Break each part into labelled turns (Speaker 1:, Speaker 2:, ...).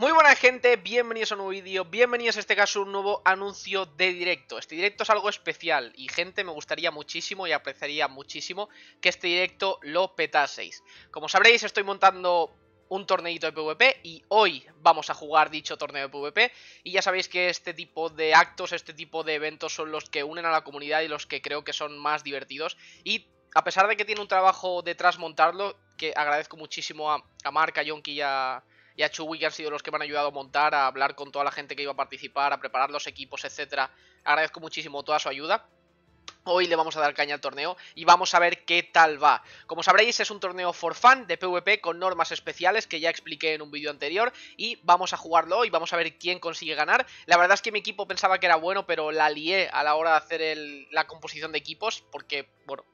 Speaker 1: Muy buena gente, bienvenidos a un nuevo vídeo, bienvenidos a este caso a un nuevo anuncio de directo. Este directo es algo especial y gente me gustaría muchísimo y apreciaría muchísimo que este directo lo petaseis. Como sabréis estoy montando un torneito de PvP y hoy vamos a jugar dicho torneo de PvP y ya sabéis que este tipo de actos, este tipo de eventos son los que unen a la comunidad y los que creo que son más divertidos y a pesar de que tiene un trabajo detrás montarlo, que agradezco muchísimo a, a Marca, a Yonki y a y a Chuy, que han sido los que me han ayudado a montar, a hablar con toda la gente que iba a participar, a preparar los equipos, etcétera. Agradezco muchísimo toda su ayuda. Hoy le vamos a dar caña al torneo y vamos a ver qué tal va. Como sabréis es un torneo for fun de PvP con normas especiales que ya expliqué en un vídeo anterior y vamos a jugarlo y vamos a ver quién consigue ganar. La verdad es que mi equipo pensaba que era bueno pero la lié a la hora de hacer la composición de equipos porque, bueno,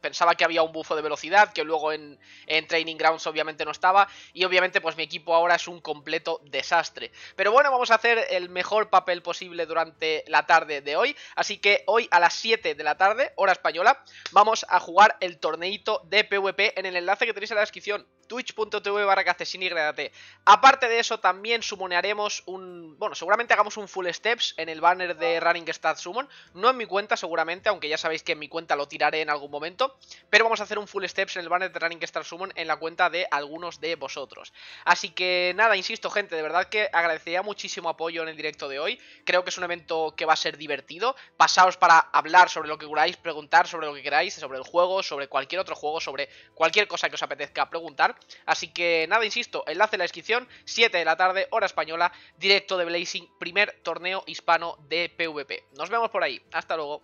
Speaker 1: pensaba que había un bufo de velocidad, que luego en, en, Training Grounds obviamente no estaba, y obviamente pues mi equipo ahora es un completo desastre. Pero bueno, vamos a hacer el mejor papel posible durante la tarde de hoy, así que hoy a las 7 de la tarde, hora española, vamos a jugar el torneito de PvP en el enlace que tenéis en la descripción twitch.tv barra Aparte de eso, también sumonearemos un... Bueno, seguramente hagamos un full steps en el banner de Running Stats Summon. No en mi cuenta, seguramente, aunque ya sabéis que en mi cuenta lo tiraré en algún momento pero vamos a hacer un full steps en el banner de Running Star Summon en la cuenta de algunos de vosotros. Así que nada, insisto gente, de verdad que agradecería muchísimo apoyo en el directo de hoy, creo que es un evento que va a ser divertido, pasaos para hablar sobre lo que queráis, preguntar sobre lo que queráis, sobre el juego, sobre cualquier otro juego, sobre cualquier cosa que os apetezca preguntar, así que nada, insisto, enlace en la descripción, 7 de la tarde, hora española, directo de Blazing, primer torneo hispano de PvP. Nos vemos por ahí, hasta luego.